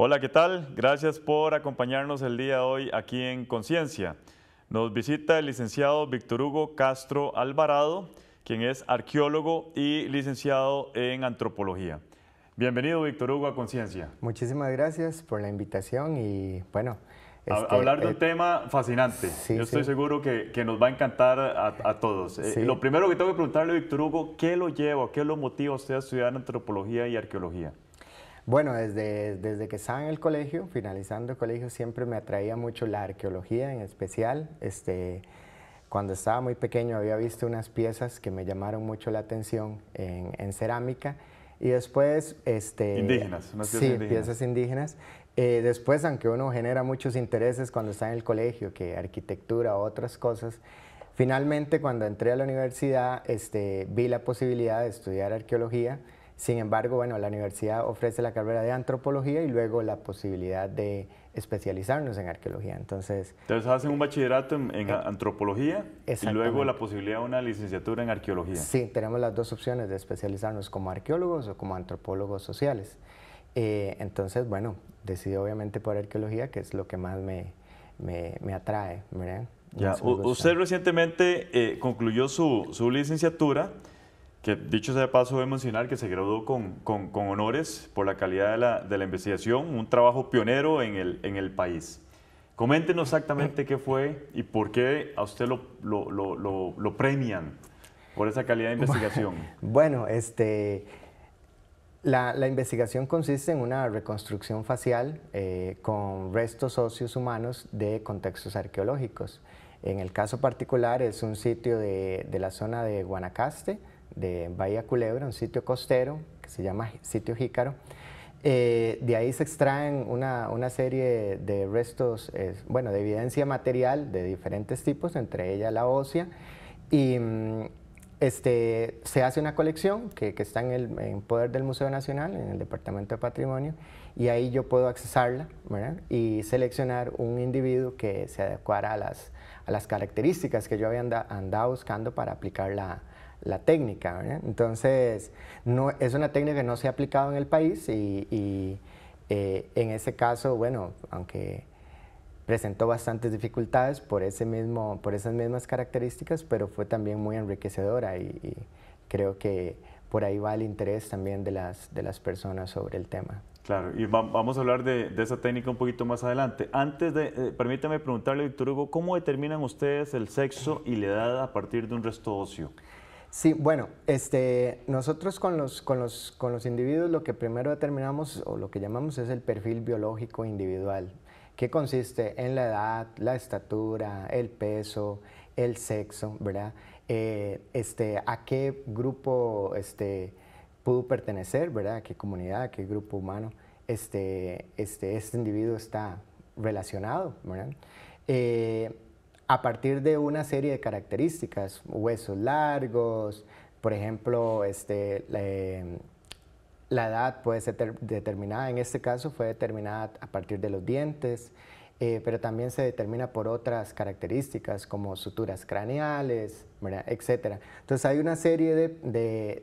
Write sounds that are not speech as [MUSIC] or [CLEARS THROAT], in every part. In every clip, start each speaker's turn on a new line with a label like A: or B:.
A: Hola, ¿qué tal? Gracias por acompañarnos el día de hoy aquí en Conciencia. Nos visita el licenciado Víctor Hugo Castro Alvarado, quien es arqueólogo y licenciado en antropología. Bienvenido, Víctor Hugo, a
B: Conciencia. Muchísimas gracias por la invitación y bueno, este, Hablar de un eh,
A: tema fascinante. Yo estoy seguro que, nos va a encantar a, todos. Eh, lo primero que tengo que preguntarle, Víctor Hugo, ¿qué lo lleva, qué lo motiva a usted a estudiar antropología y arqueología?
B: Bueno, desde, desde que estaba en el colegio, finalizando el colegio, siempre me atraía mucho la arqueología en especial. Este, cuando estaba muy pequeño había visto unas piezas que me llamaron mucho la atención en, cerámica. Y después... Este, indígenas, unas piezas sí, indígenas. piezas indígenas. Eh, después, aunque uno genera muchos intereses cuando está en el colegio, que arquitectura o otras cosas, finalmente cuando entré a la universidad este, vi la posibilidad de estudiar arqueología sin embargo, bueno, la universidad ofrece la carrera de antropología y luego la posibilidad de especializarnos en arqueología. Entonces,
A: Entonces hacen un bachillerato en, eh, antropología y luego la posibilidad de una licenciatura en arqueología.
B: Sí, tenemos las dos opciones de especializarnos como arqueólogos o como antropólogos sociales. Eh, entonces, bueno, decidí obviamente por arqueología, que es lo que más me, me, atrae. Ya. Usted
A: recientemente eh, concluyó su, su licenciatura dicho sea de paso, de mencionar que se graduó con, honores por la calidad de la, investigación, un trabajo pionero en el, en país. Coméntenos exactamente qué fue y por qué a usted lo, premian por esa calidad de [LAUGHS] investigación.
B: Bueno, este, la, investigación consiste en una reconstrucción facial eh, con restos óseos humanos de contextos arqueológicos. En el caso particular es un sitio de, de la zona de Guanacaste, de Bahía Culebra, un sitio costero que se llama sitio Jícaro. Eh, de ahí se extraen una, serie de restos, eh, bueno, de evidencia material de diferentes tipos, entre ellas la osia. y mm, este, se hace una colección que, está en, el, poder del Museo Nacional, en el Departamento de Patrimonio, y ahí yo puedo accesarla y seleccionar un individuo que se adecuara a las, características que yo había andado buscando para aplicarla la técnica. Entonces, no, es una técnica que no se ha aplicado en el país y, eh, en ese caso, bueno, aunque presentó bastantes dificultades por, ese mismo, por esas mismas características, pero fue también muy enriquecedora y, creo que por ahí va el interés también de las, de las personas sobre el tema.
A: Claro, y vamos a hablar de, esa técnica un poquito más adelante. Antes de, eh, permítame preguntarle, Víctor Hugo, ¿cómo determinan ustedes el sexo y la edad a partir de un resto óseo? Sí,
B: bueno, este, nosotros con los, con, los, individuos lo que primero determinamos o lo que llamamos es el perfil biológico individual, que consiste en la edad, la estatura, el peso, el sexo, ¿verdad? Eh, este, a qué grupo este, pudo pertenecer, ¿verdad? A qué comunidad, a qué grupo humano este, este, este individuo está relacionado, ¿verdad? Eh, a partir de una serie de características, huesos largos, por ejemplo, este, la em, edad puede ser determinada, en este caso fue determinada a partir de los dientes, eh, pero también se determina por otras características como suturas craneales, etc. Entonces hay una serie de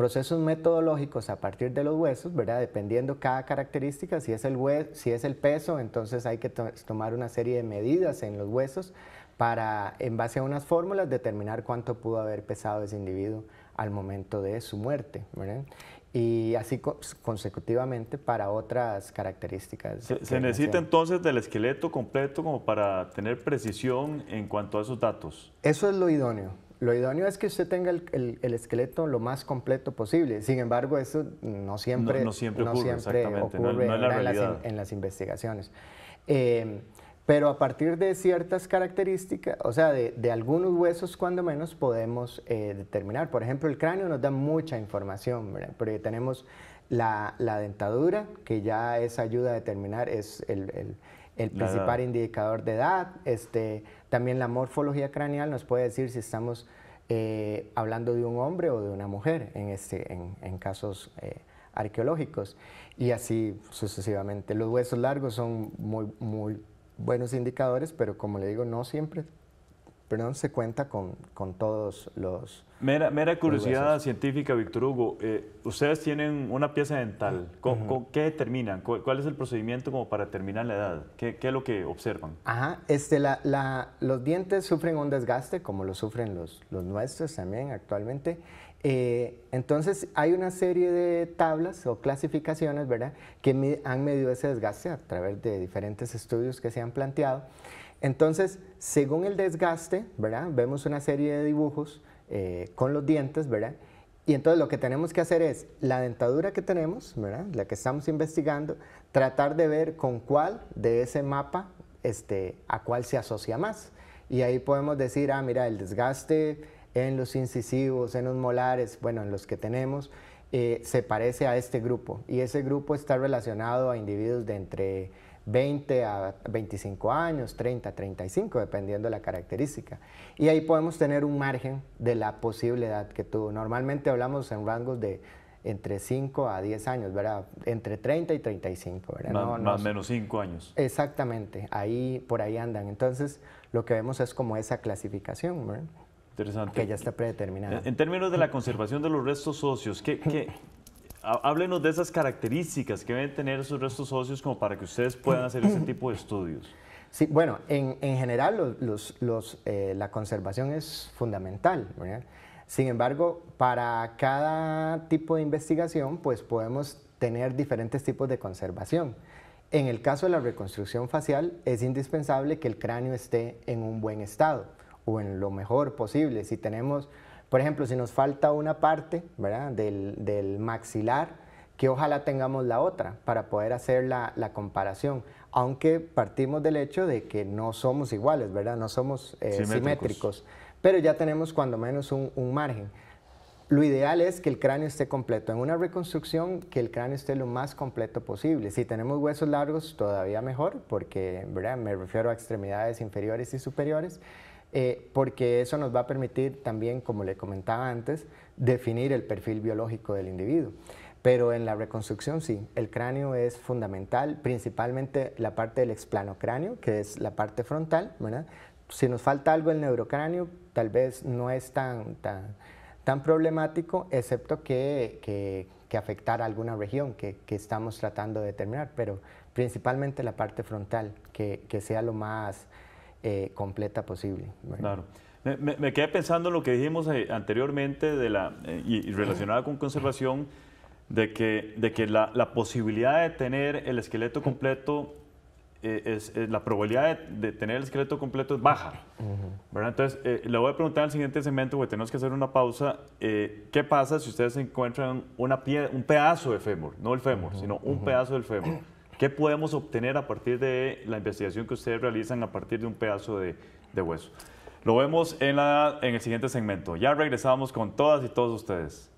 B: procesos metodológicos a partir de los huesos, ¿verdad? Dependiendo cada característica, si es el, si es el peso, entonces hay que tomar una serie de medidas en los huesos para, en base a unas fórmulas, determinar cuánto pudo haber pesado ese individuo al momento de su muerte, Y así consecutivamente para otras características. Se, se necesita
A: entonces del esqueleto completo como para tener precisión en cuanto a esos datos.
B: Eso es lo idóneo. Lo idóneo es que usted tenga el, esqueleto lo más completo posible. Sin embargo, eso no siempre, no, siempre ocurre, en, las, investigaciones. Eh, pero a partir de ciertas características, o sea, de, algunos huesos cuando menos podemos eh, determinar. Por ejemplo, el cráneo nos da mucha información, porque tenemos la, dentadura, que ya es ayuda a determinar, es el el principal indicador de edad. Este, también la morfología craneal nos puede decir si estamos eh, hablando de un hombre o de una mujer en, este, en, casos eh, arqueológicos y así sucesivamente. Los huesos largos son muy, muy buenos indicadores, pero como le digo, no siempre perdón, se cuenta con, todos los...
A: Mera, curiosidad científica, Víctor Hugo, eh, ustedes tienen una pieza dental, ¿Con, ¿qué determinan? ¿Cuál es el procedimiento como para determinar la edad? ¿Qué, es lo que observan? Ajá,
B: este, la, los dientes sufren un desgaste, como lo sufren los, los nuestros también actualmente, eh, entonces hay una serie de tablas o clasificaciones ¿verdad? que han medido ese desgaste a través de diferentes estudios que se han planteado. Entonces, según el desgaste, ¿verdad? vemos una serie de dibujos eh, con los dientes, ¿verdad? Y entonces lo que tenemos que hacer es la dentadura que tenemos, ¿verdad? la que estamos investigando, tratar de ver con cuál de ese mapa este, a cuál se asocia más. Y ahí podemos decir, ah, mira, el desgaste en los incisivos, en los molares, bueno, en los que tenemos, eh, se parece a este grupo. Y ese grupo está relacionado a individuos de entre 20 a 25 años, 30 a 35, dependiendo de la característica. Y ahí podemos tener un margen de la posible edad que tú... Normalmente hablamos en rangos de entre 5 a 10 años, ¿verdad? Entre 30 y 35, ¿verdad? Más, o
A: menos 5 años.
B: Exactamente, ahí, por ahí andan. Entonces, lo que vemos es como esa clasificación, ¿verdad? Que ya está predeterminada.
A: En términos de la conservación de los restos óseos, ¿qué, háblenos de esas características que deben tener esos restos óseos como para que ustedes puedan hacer ese tipo de estudios. Sí, bueno, en,
B: general eh, la conservación es fundamental. Sin embargo, para cada tipo de investigación, pues podemos tener diferentes tipos de conservación. En el caso de la reconstrucción facial, es indispensable que el cráneo esté en un buen estado o en lo mejor posible. Si tenemos, por ejemplo, si nos falta una parte ¿verdad? Del, del maxilar, que ojalá tengamos la otra para poder hacer la, la, comparación, aunque partimos del hecho de que no somos iguales, ¿verdad? No somos eh, simétricos. simétricos. pero ya tenemos cuando menos un, un, margen. Lo ideal es que el cráneo esté completo. En una reconstrucción, que el cráneo esté lo más completo posible. Si tenemos huesos largos, todavía mejor, porque ¿verdad? me refiero a extremidades inferiores y superiores. Eh, porque eso nos va a permitir también, como le comentaba antes, definir el perfil biológico del individuo. Pero en la reconstrucción sí, el cráneo es fundamental, principalmente la parte del explanocráneo, que es la parte frontal, Si nos falta algo el neurocráneo, tal vez no es tan, tan, tan problemático, excepto que, que, alguna región que, que, estamos tratando de determinar, pero principalmente la parte frontal, que, que sea lo más eh, completa posible. Claro.
A: Me, quedé pensando en lo que dijimos eh, anteriormente de la, eh, y, relacionada con conservación, de que, de que la, posibilidad de tener el esqueleto completo, es, la probabilidad de, tener el esqueleto completo es baja. ¿verdad? Entonces, le voy a preguntar al siguiente segmento, porque tenemos que hacer una pausa, ¿qué pasa si ustedes encuentran una pie, un pedazo de fémur? No el fémur, sino un pedazo del fémur. ¿Qué podemos obtener a partir de la investigación que ustedes realizan a partir de un pedazo de, hueso? Lo vemos en, el siguiente segmento. Ya regresamos con todas y todos ustedes.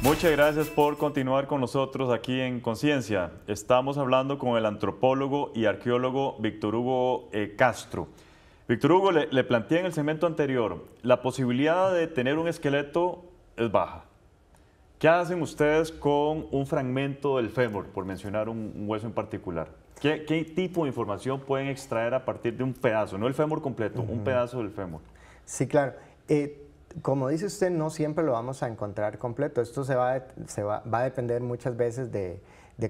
A: Muchas gracias por continuar con nosotros aquí en Conciencia. Estamos hablando con el antropólogo y arqueólogo Víctor Hugo eh, Castro. Víctor Hugo, le, plantea planteé en el segmento anterior, la posibilidad de tener un esqueleto es baja. ¿Qué hacen ustedes con un fragmento del fémur, por mencionar un, hueso en particular? ¿Qué, tipo de información pueden extraer a partir de un pedazo? No el fémur completo, un pedazo del fémur.
B: Sí, claro. Eh, como dice usted, no siempre lo vamos a encontrar completo. Esto se va, a depender muchas veces de,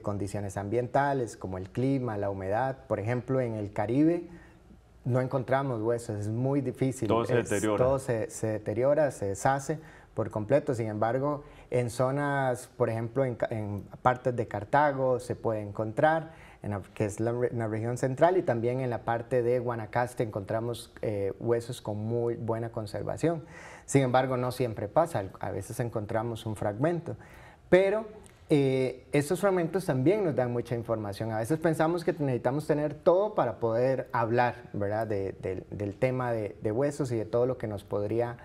B: condiciones ambientales, como el clima, la humedad. Por ejemplo, en el Caribe, no encontramos huesos, es muy difícil. Todo se deteriora. se, deteriora, se deshace por completo. Sin embargo, en zonas, por ejemplo, en, partes de Cartago se puede encontrar, en que es la, región central, y también en la parte de Guanacaste encontramos eh, huesos con muy buena conservación. Sin embargo, no siempre pasa, a veces encontramos un fragmento. Pero eh, estos fragmentos también nos dan mucha información. A veces pensamos que necesitamos tener todo para poder hablar, ¿verdad? del tema de, huesos y de todo lo que nos podría,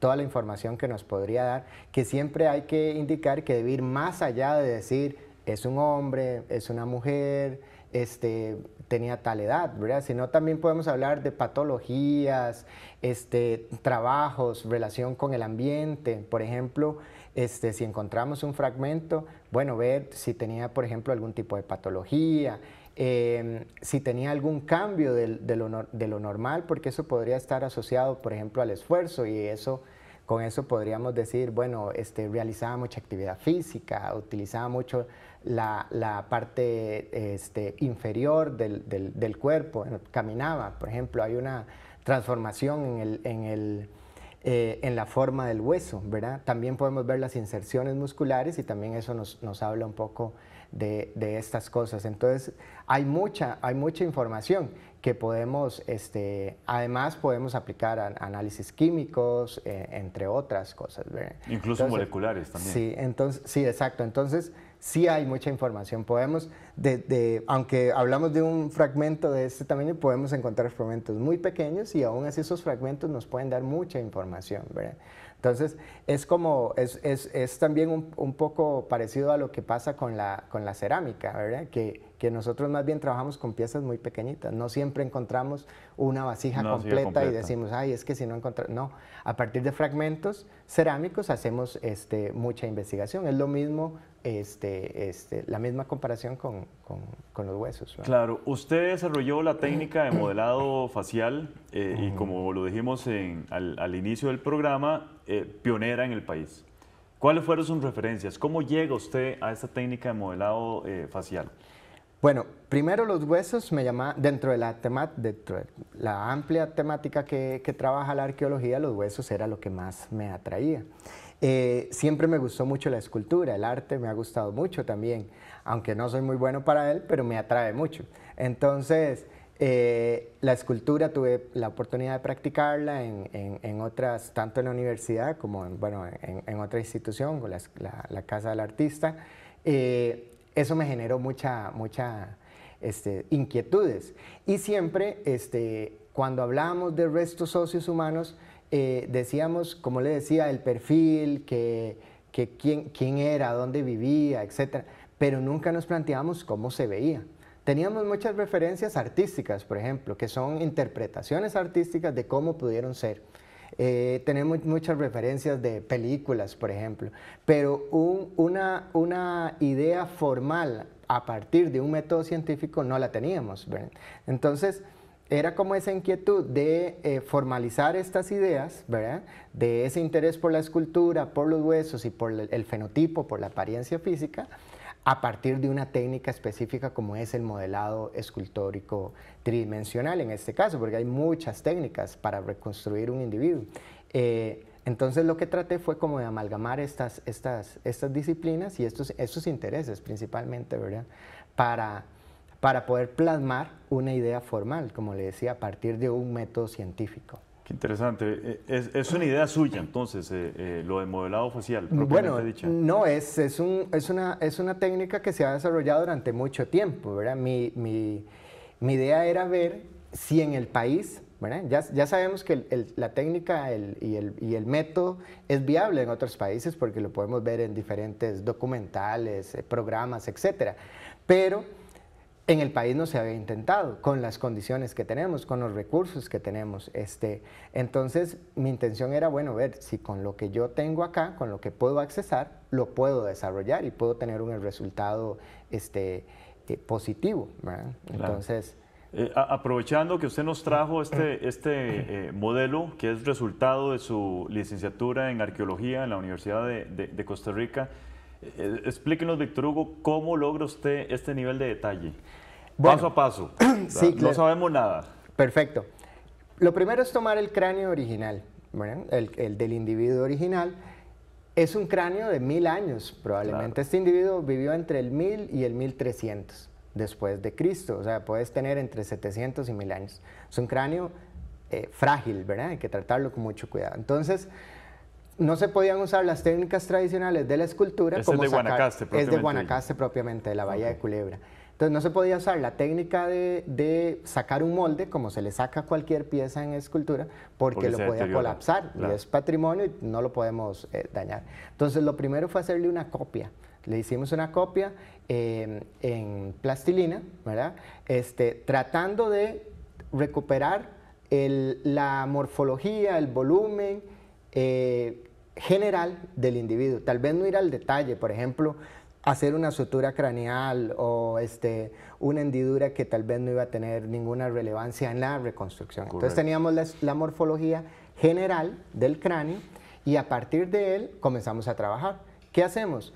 B: toda la información que nos podría dar, que siempre hay que indicar que debe ir más allá de decir es un hombre, es una mujer, este, tenía tal edad, ¿verdad? Sino también podemos hablar de patologías, este, trabajos, relación con el ambiente, por ejemplo. Este, si encontramos un fragmento, bueno, ver si tenía, por ejemplo, algún tipo de patología, em, si tenía algún cambio de, de, lo, normal, porque eso podría estar asociado, por ejemplo, al esfuerzo y eso, con eso podríamos decir, bueno, este, realizaba mucha actividad física, utilizaba mucho la, parte este, inferior del, cuerpo, caminaba, por ejemplo, hay una transformación en el eh, en la forma del hueso, ¿verdad? También podemos ver las inserciones musculares y también eso nos, habla un poco de, estas cosas. Entonces, hay mucha, hay mucha información que podemos, este, además podemos aplicar análisis químicos, eh, entre otras cosas. Incluso
A: moleculares también. Sí,
B: entonces, sí, exacto. Entonces, sí hay mucha información. Podemos, de, aunque hablamos de un fragmento de este tamaño, podemos encontrar fragmentos muy pequeños y aún así esos fragmentos nos pueden dar mucha información, Entonces, es como, es, es, es también un, poco parecido a lo que pasa con la, con la cerámica, ¿verdad? Que, que, nosotros más bien trabajamos con piezas muy pequeñitas. No siempre encontramos una vasija, completa, y decimos, ay, es que si no encontramos. No, a partir de fragmentos cerámicos hacemos este, mucha investigación. Es lo mismo este, este, la misma comparación con, con, los huesos.
A: Claro, usted desarrolló la técnica de modelado facial eh, y mm. como lo dijimos en, al, inicio del programa, eh, pionera en el país. ¿Cuáles fueron sus referencias? ¿Cómo llega usted a esta técnica de modelado eh, facial?
B: Bueno, primero los huesos me llama, dentro de la de la amplia temática que, que trabaja la arqueología, los huesos era lo que más me atraía. Eh, siempre me gustó mucho la escultura, el arte me ha gustado mucho también, aunque no soy muy bueno para él, pero me atrae mucho. Entonces, eh, la escultura tuve la oportunidad de practicarla en, otras, tanto en la universidad como en, otra institución, la, Casa del Artista. Eh, eso me generó mucha, mucha este, inquietudes. Y siempre, este, cuando hablamos de restos socios humanos, eh, decíamos, como le decía, el perfil, que, que quién, quién, era, dónde vivía, etc. Pero nunca nos planteamos cómo se veía. Teníamos muchas referencias artísticas, por ejemplo, que son interpretaciones artísticas de cómo pudieron ser. Eh, tenemos muchas referencias de películas, por ejemplo, pero una, una idea formal a partir de un método científico no la teníamos. Entonces, era como esa inquietud de eh, formalizar estas ideas, ¿verdad? De ese interés por la escultura, por los huesos y por el fenotipo, por la apariencia física, a partir de una técnica específica como es el modelado escultórico tridimensional en este caso, porque hay muchas técnicas para reconstruir un individuo. Eh, entonces lo que traté fue como de amalgamar estas, estas, estas disciplinas y estos, estos intereses principalmente, ¿verdad? Para para poder plasmar una idea formal, como le decía, a partir de un método científico.
A: Qué interesante. Eh, eh, es, una idea suya, entonces, eh, lo de modelado facial. Bueno,
B: no, es, es, un, es, una, es una técnica que se ha desarrollado durante mucho tiempo. ¿verdad? Mi, mi, idea era ver si en el país ya, ya, sabemos que el, la técnica el, y, y, el, método es viable en otros países porque lo podemos ver en diferentes documentales, programas, etcétera, Pero en el país no se había intentado, con las condiciones que tenemos, con los recursos que tenemos. Este, entonces, mi intención era, bueno, ver si con lo que yo tengo acá, con lo que puedo accesar, lo puedo desarrollar y puedo tener un resultado este, eh, positivo.
A: Eh, aprovechando que usted nos trajo este, este eh, modelo, que es resultado de su licenciatura en arqueología en la Universidad de Costa Rica, eh, explíquenos, Víctor Hugo, cómo logra usted este nivel de detalle. paso a paso. [CLEARS THROAT] No sabemos nada. Perfecto. Lo primero es
B: tomar el cráneo original, el, del individuo original. Es un cráneo de mil años, probablemente. Este individuo vivió entre el mil y el mil trescientos, después de Cristo, o sea, puedes tener entre 700 y mil años. Es un cráneo eh, frágil, ¿verdad? Hay que tratarlo con mucho cuidado. Entonces, no se podían usar las técnicas tradicionales de la escultura. como es de Guanacaste, propiamente. Es de Guanacaste propiamente, de la Bahía de Culebra. Entonces no se podía usar la técnica de, sacar un molde, como se le saca cualquier pieza en escultura, porque, lo podía colapsar. es patrimonio y no lo podemos eh, dañar. Entonces lo primero fue hacerle una copia. Le hicimos una copia em, en plastilina, ¿verdad? Este, tratando de recuperar la morfología, el volumen, eh, general del individuo. Tal vez no ir al detalle, por ejemplo, hacer una sutura craneal o este, una hendidura que tal vez no iba a tener ninguna relevancia en la reconstrucción. Entonces teníamos la, morfología general del cráneo y a partir de él comenzamos a trabajar. ¿Qué hacemos?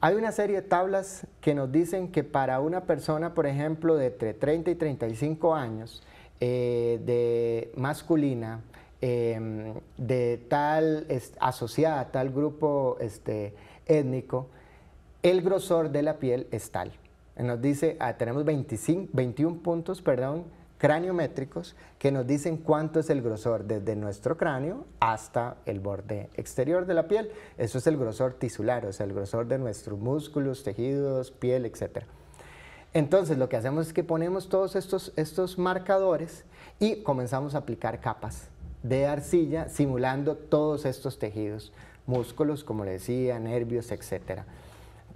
B: Hay una serie de tablas que nos dicen que para una persona, por ejemplo, de entre 30 y 35 años, eh, de masculina, Em, de tal, asociada a tal grupo este, étnico, el grosor de la piel es tal. Nos dice, ah, tenemos 25, 21 puntos, perdón, craniométricos que nos dicen cuánto es el grosor desde nuestro cráneo hasta el borde exterior de la piel. Eso es el grosor tisular, o sea, el grosor de nuestros músculos, tejidos, piel, etc. Entonces, lo que hacemos es que ponemos todos estos marcadores y comenzamos a aplicar capas de arcilla simulando todos estos tejidos, músculos, como le decía, nervios, etcétera,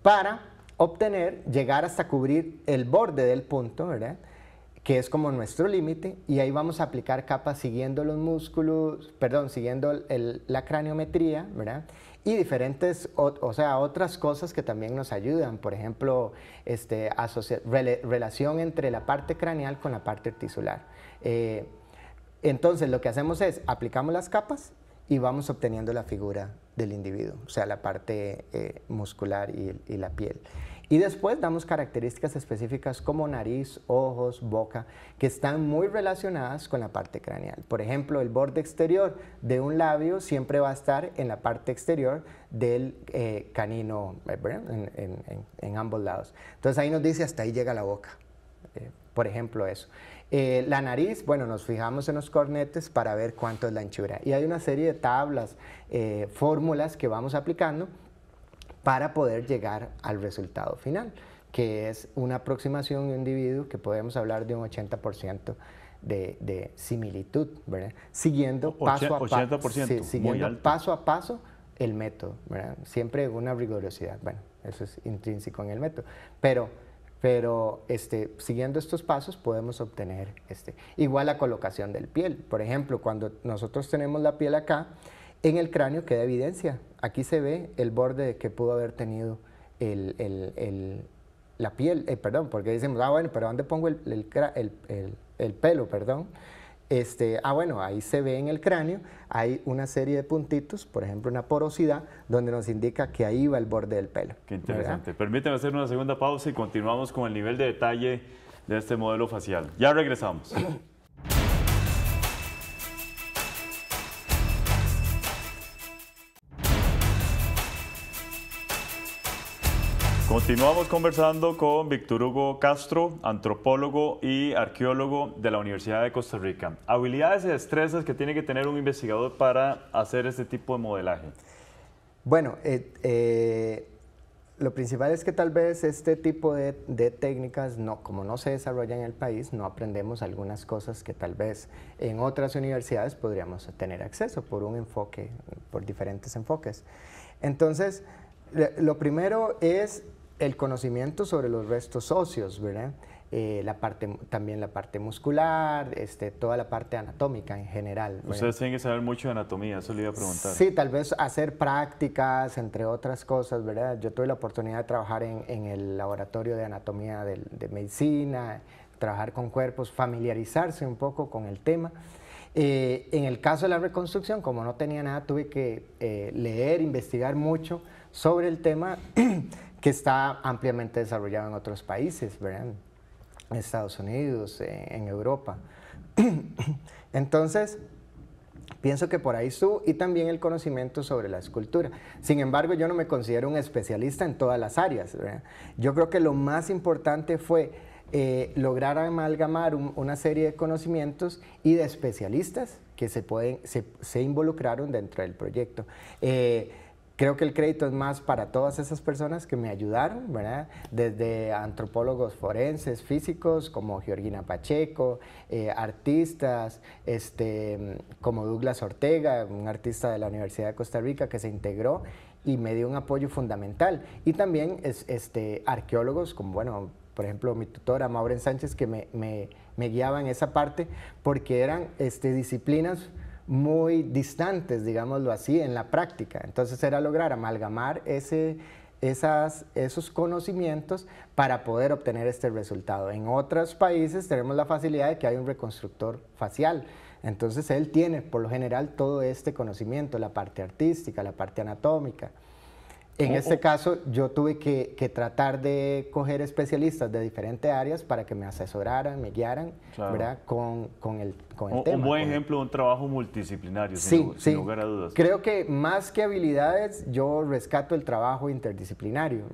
B: para obtener, llegar hasta cubrir el borde del punto, ¿verdad? que es como nuestro límite, y ahí vamos a aplicar capas siguiendo los músculos, perdón, siguiendo la craniometría, ¿verdad? Y diferentes, o, sea, otras cosas que también nos ayudan, por ejemplo, este, relación entre la parte craneal con la parte tisular. Eh, entonces lo que hacemos es aplicamos las capas y vamos obteniendo la figura del individuo, o sea, la parte eh, muscular y, la piel. Y después damos características específicas como nariz, ojos, boca, que están muy relacionadas con la parte craneal. Por ejemplo, el borde exterior de un labio siempre va a estar en la parte exterior del eh, canino, eh, en, ambos lados. Entonces ahí nos dice hasta ahí llega la boca, por ejemplo eso. Eh, la nariz, bueno, nos fijamos en los cornetes para ver cuánto es la anchura. Y hay una serie de tablas, eh, fórmulas que vamos aplicando para poder llegar al resultado final, que es una aproximación de un individuo que podemos hablar de un 80%. De, similitud, Siguiendo paso a paso, a paso el método, ¿verdad? Siempre una rigurosidad, bueno, eso es intrínseco en el método, pero pero este, siguiendo estos pasos podemos obtener este. igual la colocación del piel. Por ejemplo, cuando nosotros tenemos la piel acá, en el cráneo queda evidencia. Aquí se ve el borde que pudo haber tenido el, la piel, eh, perdón, porque decimos, ah, bueno, pero ¿dónde pongo el, pelo? Perdón. Este, ah, bueno, ahí se ve en el cráneo, hay una serie de puntitos, por ejemplo, una porosidad, donde nos indica que ahí va el borde del pelo. Qué interesante.
A: Permíteme hacer una segunda pausa y continuamos con el nivel de detalle de este modelo facial. Ya regresamos. [COUGHS] Continuamos conversando con Víctor Hugo Castro, antropólogo y arqueólogo de la Universidad de Costa Rica. Habilidades y destrezas que tiene que tener un investigador para hacer este tipo de modelaje. Bueno, eh,
B: eh, lo principal es que tal vez este tipo de, técnicas, no, como no se desarrolla en el país, no aprendemos algunas cosas que tal vez en otras universidades podríamos tener acceso por un enfoque, por diferentes enfoques. Entonces, lo primero es el conocimiento sobre los restos óseos, ¿verdad? Eh, la parte, también la parte muscular, este, toda la parte anatómica en general.
A: Ustedes tienen que saber mucho de anatomía, eso le iba a preguntar. Sí, tal
B: vez hacer prácticas, entre otras cosas, ¿verdad? Yo tuve la oportunidad de trabajar en, el laboratorio de anatomía de, medicina, trabajar con cuerpos, familiarizarse un poco con el tema. Eh, en el caso de la reconstrucción, como no tenía nada, tuve que eh, leer, investigar mucho sobre el tema [CLEARS THROAT] que está ampliamente desarrollado en otros países, En Estados Unidos, eh, en Europa. [CLEARS THROAT] Entonces, Pienso que por ahí su y también el conocimiento sobre la escultura. Sin embargo, yo no me considero un especialista en todas las áreas. Yo creo que lo más importante fue eh, lograr amalgamar una serie de conocimientos y de especialistas que se, pueden, se, involucraron dentro del proyecto. Eh, creo que el crédito es más para todas esas personas que me ayudaron, ¿verdad? Desde antropólogos forenses, físicos, como Georgina Pacheco, eh, artistas, este, como Douglas Ortega, un artista de la Universidad de Costa Rica que se integró y me dio un apoyo fundamental. Y también es, este, arqueólogos, como bueno, por ejemplo, mi tutora Mauren Sánchez, que me, guiaba en esa parte, porque eran este, disciplinas muy distantes, digámoslo así, en la práctica. Entonces era lograr amalgamar esos conocimientos para poder obtener este resultado. En otros países tenemos la facilidad de que hay un reconstructor facial. Entonces él tiene por lo general todo este conocimiento, la parte artística, la parte anatómica. En oh, este oh. caso, yo tuve que, tratar de coger especialistas de diferentes áreas para que me asesoraran, me guiaran, Con, el, con el tema. Un buen
A: ejemplo de un trabajo multidisciplinario, sin, lugar a dudas.
B: Creo que más que habilidades, yo rescato el trabajo interdisciplinario,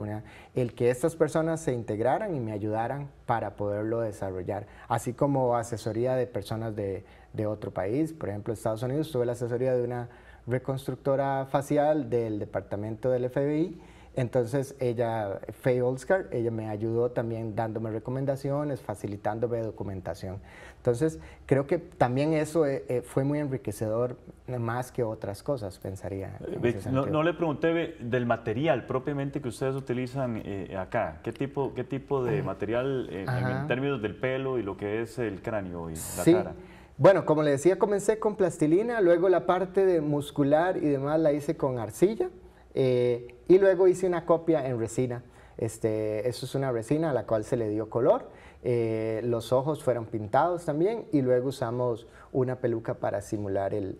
B: El que estas personas se integraran y me ayudaran para poderlo desarrollar, así como asesoría de personas de, de otro país. Por ejemplo, Estados Unidos, tuve la asesoría de una reconstructora facial del departamento del FBI. Entonces ella, Faye Olskar, ella me ayudó también dándome recomendaciones, facilitándome documentación. Entonces creo que también eso eh, eh, fue muy enriquecedor más que otras cosas, pensaría. Eh, no,
A: le pregunté del material propiamente que ustedes utilizan acá. ¿Qué tipo, qué tipo de material en términos del pelo y lo que es el cráneo y la cara?
B: Bueno, como le decía, comencé con plastilina, luego la parte de muscular y demás la hice con arcilla eh, y luego hice una copia en resina. Este, eso es una resina a la cual se le dio color. Eh, los ojos fueron pintados también y luego usamos una peluca para simular el,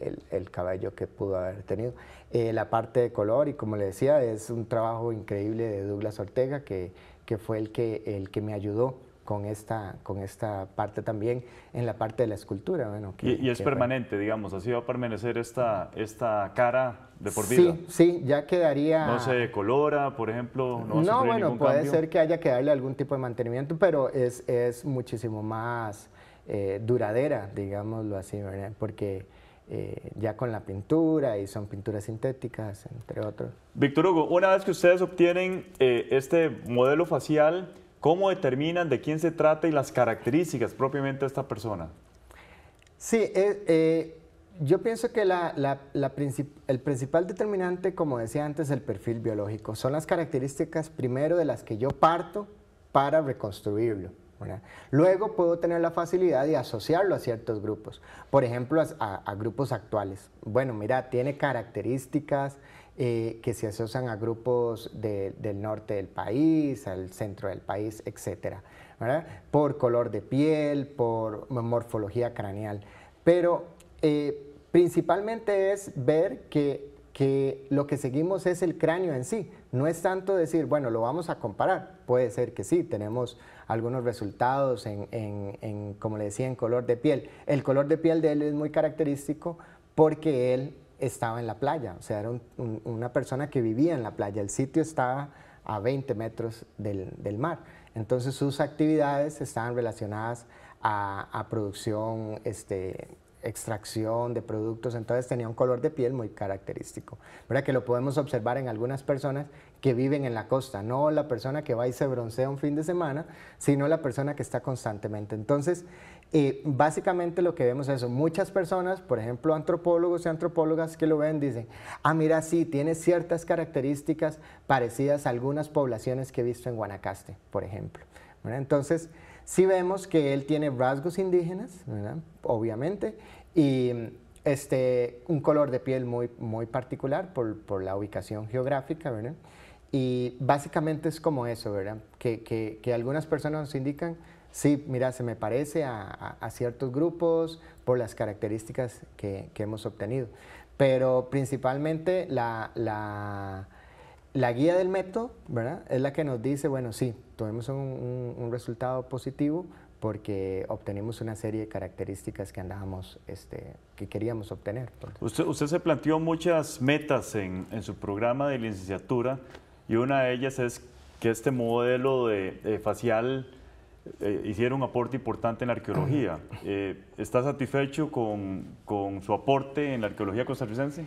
B: cabello que pudo haber tenido. Eh, la parte de color, y como le decía, es un trabajo increíble de Douglas Ortega, que, fue el que me ayudó con esta, con esta parte también en la parte de la escultura. Bueno, y, es permanente,
A: digamos, así va a permanecer esta, esta cara de por vida. Sí,
B: sí, ya quedaría... No se
A: decolora, por ejemplo. No, no bueno, puede ser
B: que haya que darle algún tipo de mantenimiento, pero es, es muchísimo más eh, duradera, digámoslo así, ¿verdad? Porque... Eh, ya con la pintura y son pinturas sintéticas, entre otros.
A: Víctor Hugo, una vez que ustedes obtienen eh, este modelo facial, ¿Cómo determinan de quién se trata y las características propiamente de esta persona?
B: Sí, eh, eh, yo pienso que la, el principal determinante, como decía antes, el perfil biológico. Son las características primero de las que yo parto para reconstruirlo. Luego puedo tener la facilidad de asociarlo a ciertos grupos, por ejemplo, a, a grupos actuales. Bueno, mira, tiene características, eh, que se asocian a grupos del norte del país, al centro del país, etc. Por color de piel, por morfología craneal. Pero eh, principalmente es ver que, lo que seguimos es el cráneo en sí. No es tanto decir, bueno, lo vamos a comparar. Puede ser que sí, tenemos algunos resultados en, en como le decía, en color de piel. El color de piel de él es muy característico porque él estaba en la playa, o sea, era una persona que vivía en la playa, el sitio estaba a 20 metros del, mar. Entonces sus actividades estaban relacionadas a, a producción este, extracción de productos, entonces tenía un color de piel muy característico. ¿Verdad? Que lo podemos observar en algunas personas que viven en la costa, no la persona que va y se broncea un fin de semana, sino la persona que está constantemente. Entonces, eh, básicamente lo que vemos es eso. Muchas personas, por ejemplo, antropólogos y antropólogas que lo ven, dicen, ah, mira, sí, tiene ciertas características parecidas a algunas poblaciones que he visto en Guanacaste, por ejemplo. Entonces, Sí vemos que él tiene rasgos indígenas, obviamente, y este, un color de piel muy, muy particular por, la ubicación geográfica, Y básicamente es como eso, ¿verdad? Que, algunas personas nos indican, sí, mira, se me parece a, ciertos grupos por las características que, hemos obtenido. Pero principalmente la la guía del método, ¿verdad? Es la que nos dice, bueno, sí, tuvimos un, resultado positivo porque obtenimos una serie de características que andábamos, este, que queríamos
A: obtener. Usted, se planteó muchas metas en, su programa de licenciatura y una de ellas es que este modelo de, eh, facial eh, hiciera un aporte importante en la arqueología. [CLEARS THROAT] Eh, ¿Está satisfecho con su aporte en la arqueología costarricense?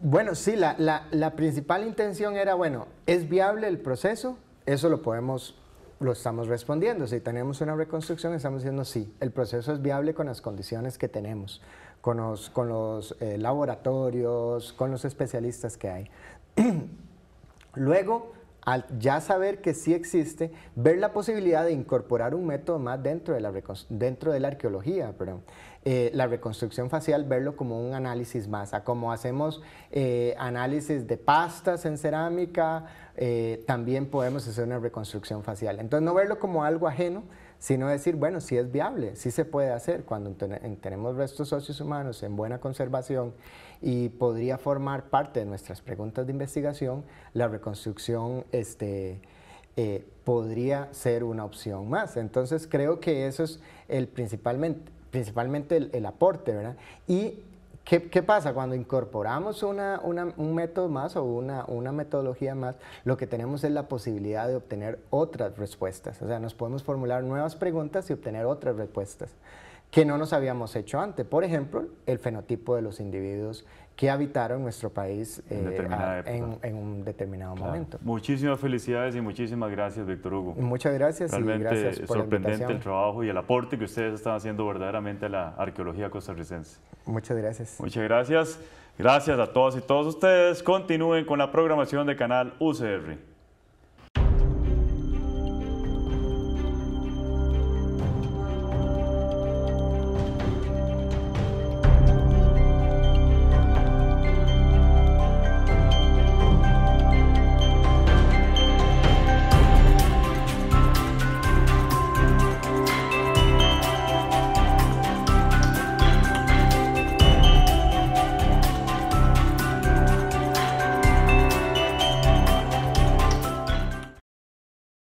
B: Bueno, sí, la, principal intención era, bueno, ¿es viable el proceso? Eso lo podemos, lo estamos respondiendo. Si tenemos una reconstrucción, estamos diciendo sí, el proceso es viable con las condiciones que tenemos, con los, con los eh, laboratorios, con los especialistas que hay. [CLEARS THROAT] Luego, al ya saber que sí existe, ver la posibilidad de incorporar un método más dentro de la, dentro de la arqueología, eh, la reconstrucción facial, verlo como un análisis más, como hacemos eh, análisis de pastas en cerámica, eh, también podemos hacer una reconstrucción facial. Entonces no verlo como algo ajeno, sino decir, bueno, si sí es viable, sí se puede hacer cuando tenemos restos socios humanos en buena conservación y podría formar parte de nuestras preguntas de investigación, la reconstrucción este, eh, podría ser una opción más. Entonces creo que eso es el principalmente, principalmente el, el aporte, ¿verdad? Y ¿Qué, pasa? Cuando incorporamos un método más o una, una, metodología más, lo que tenemos es la posibilidad de obtener otras respuestas. O sea, nos podemos formular nuevas preguntas y obtener otras respuestas que no nos habíamos hecho antes. Por ejemplo, el fenotipo de los individuos que habitaron nuestro país en, eh, un determinado momento.
A: Muchísimas felicidades y muchísimas gracias, Víctor Hugo. Muchas gracias Realmente y gracias por sorprendente el trabajo y el aporte que ustedes están haciendo verdaderamente a la arqueología costarricense.
B: Muchas gracias.
A: Muchas gracias. Gracias a todos y todos ustedes. Continúen con la programación de Canal UCR.